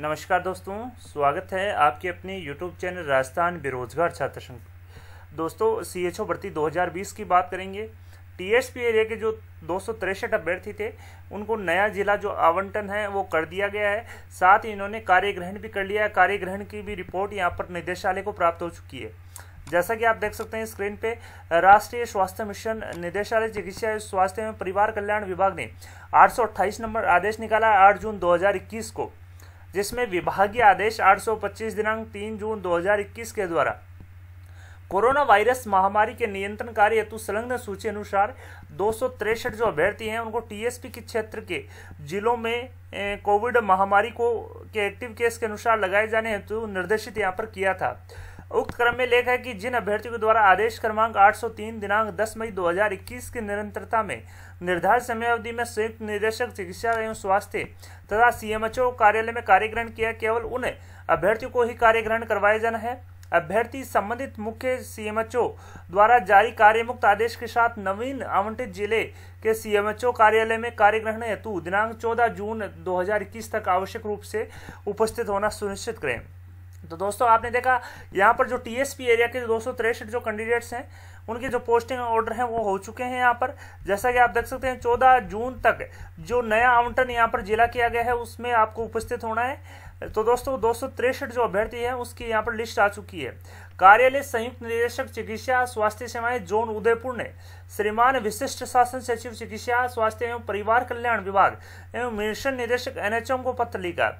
नमस्कार दोस्तों स्वागत है आपके अपने यूट्यूब चैनल राजस्थान बेरोजगार छात्र संघ दोस्तों सी एच ओ भर्ती 2020 की बात करेंगे टी एस पी एरिया के जो दो सौ तिरसठ अभ्यर्थी थे उनको नया जिला जो आवंटन है वो कर दिया गया है साथ ही इन्होंने कार्य ग्रहण भी कर लिया है कार्य ग्रहण की भी रिपोर्ट यहाँ पर निदेशालय को प्राप्त हो चुकी है जैसा कि आप देख सकते हैं स्क्रीन पे राष्ट्रीय स्वास्थ्य मिशन निदेशालय चिकित्सा स्वास्थ्य एवं परिवार कल्याण विभाग ने 828 नंबर आदेश निकाला 8 जून 2021 को जिसमें विभागीय आदेश 825 दिनांक 3 जून 2021 के द्वारा कोरोना वायरस महामारी के नियंत्रण कार्य हेतु संलग्न सूची अनुसार दो जो अभ्यर्थी हैं उनको टीएसपी के क्षेत्र के जिलों में कोविड महामारी को के एक्टिव केस के अनुसार लगाए जाने हेतु निर्देशित यहाँ पर किया था उक्त क्रम में लेख है कि जिन अभ्यर्थियों के द्वारा आदेश क्रमांक 803 दिनांक 10 मई 2021 की निरंतरता में निर्धारित समय अवधि में संयुक्त निदेशक चिकित्सा एवं स्वास्थ्य तथा सीएमएचओ कार्यालय में कार्य ग्रहण किया केवल उन अभ्यर्थियों को ही कार्य ग्रहण करवाया जाना है अभ्यर्थी संबंधित मुख्य सीएमएचओ द्वारा जारी कार्यमुक्त आदेश के साथ नवीन आवंटित जिले के सीएमएचओ कार्यालय में कार्य ग्रहण हेतु दिनांक 14 जून 2021 तक आवश्यक रूप से उपस्थित होना सुनिश्चित करें तो दोस्तों आपने देखा यहाँ पर जो टीएसपी एरिया के दो सौ तिरसठ जो कैंडिडेट्स हैं उनके जो पोस्टिंग ऑर्डर हैं वो हो चुके हैं यहाँ पर जैसा कि आप देख सकते हैं 14 जून तक जो नया आवंटन यहाँ पर जिला किया गया है उसमें आपको उपस्थित होना है तो दोस्तों दो जो अभ्यर्थी है उसकी यहाँ पर लिस्ट आ चुकी है कार्यालय संयुक्त निदेशक चिकित्सा स्वास्थ्य सेवाएं जोन उदयपुर ने श्रीमान विशिष्ट शासन सचिव चिकित्सा स्वास्थ्य एवं परिवार कल्याण विभाग एवं मिशन निदेशक एनएचएम को पत्र लिखा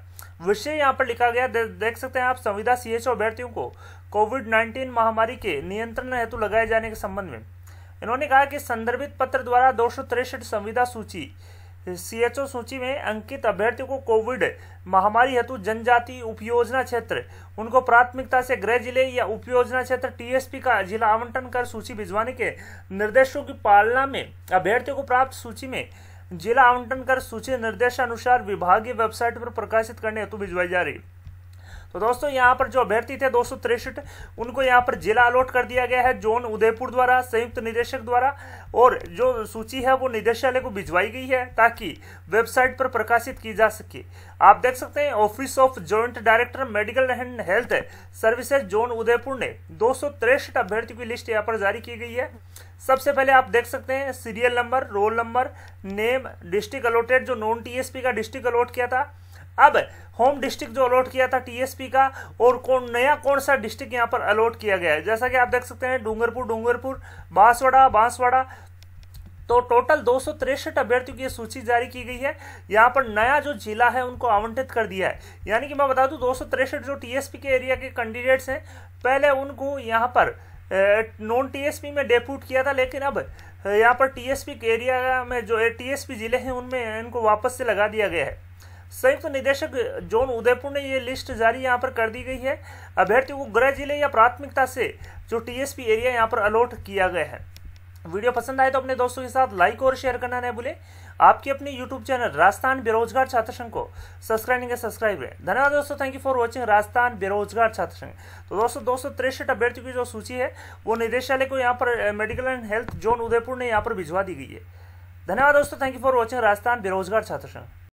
विषय यहाँ पर लिखा गया दे, देख सकते हैं आप संविदा सीएचओ अभ्यर्थियों को कोविड 19 महामारी के नियंत्रण हेतु लगाए जाने के संबंध में इन्होंने कहा कि संदर्भित पत्र द्वारा दो संविदा सूची सी सूची में अंकित अभ्यर्थियों को कोविड महामारी हेतु जनजाति उपयोजना क्षेत्र उनको प्राथमिकता से गृह जिले या उपयोजना क्षेत्र टीएसपी का जिला आवंटन कर सूची भिजवाने के निर्देशों की पालना में अभ्यर्थियों को प्राप्त सूची में जिला आवंटन कर सूची निर्देशानुसार विभागीय वेबसाइट पर प्रकाशित करने हेतु भिजवाई जा रही तो दोस्तों यहाँ पर जो अभ्यर्थी थे दो उनको यहाँ पर जिला अलॉट कर दिया गया है जोन उदयपुर द्वारा संयुक्त निदेशक द्वारा और जो सूची है वो निदेशालय को भिजवाई गई है ताकि वेबसाइट पर प्रकाशित की जा सके आप देख सकते हैं office of joint director medical and health services zone Udaipur ने दो अभ्यर्थी की लिस्ट यहाँ पर जारी की गई है सबसे पहले आप देख सकते हैं serial number roll number name district allotted जो नॉन टीएसपी का डिस्ट्रिक्ट अलॉट किया था अब होम डिस्ट्रिक्ट जो अलॉट किया था टीएसपी का और कौन नया कौन सा डिस्ट्रिक्ट यहाँ पर अलॉट किया गया है जैसा कि आप देख सकते हैं डूंगरपुर डूंगरपुर बांसवाड़ा बांसवाड़ा तो टोटल दो अभ्यर्थियों की सूची जारी की गई है यहाँ पर नया जो जिला है उनको आवंटित कर दिया है यानी कि मैं बता दू दो जो टीएसपी के एरिया के कैंडिडेट्स हैं पहले उनको यहाँ पर नॉन टीएसपी में डेप्यूट किया था लेकिन अब यहाँ पर टीएसपी के एरिया में जो टीएसपी जिले हैं उनमें इनको वापस से लगा दिया गया है संयुक्त तो निदेशक जोन उदयपुर ने ये लिस्ट जारी यहाँ पर कर दी गई है अभ्यर्थियों को गृह जिले या प्राथमिकता से जो टीएसपी एरिया यहाँ पर अलॉट किया गया है वीडियो पसंद आए तो अपने दोस्तों के साथ लाइक और शेयर करना नहीं भूले आपकी अपने यूट्यूब चैनल राजस्थान बेरोजगार छात्र संघ को सब्सक्राइब नहीं सब्सक्राइब है धन्यवाद दोस्तों thank you for watching Rajasthan बेरोजगार छात्र संघ तो दोस्तों दो सौ तिरसठ अभ्यर्थियों की जो सूची है वो निदेशालय को यहाँ पर medical and health zone Udaipur ने यहाँ पर भिजवा दी गई है धन्यवाद दोस्तों thank you for watching Rajasthan बेरोजगार छात्र संघ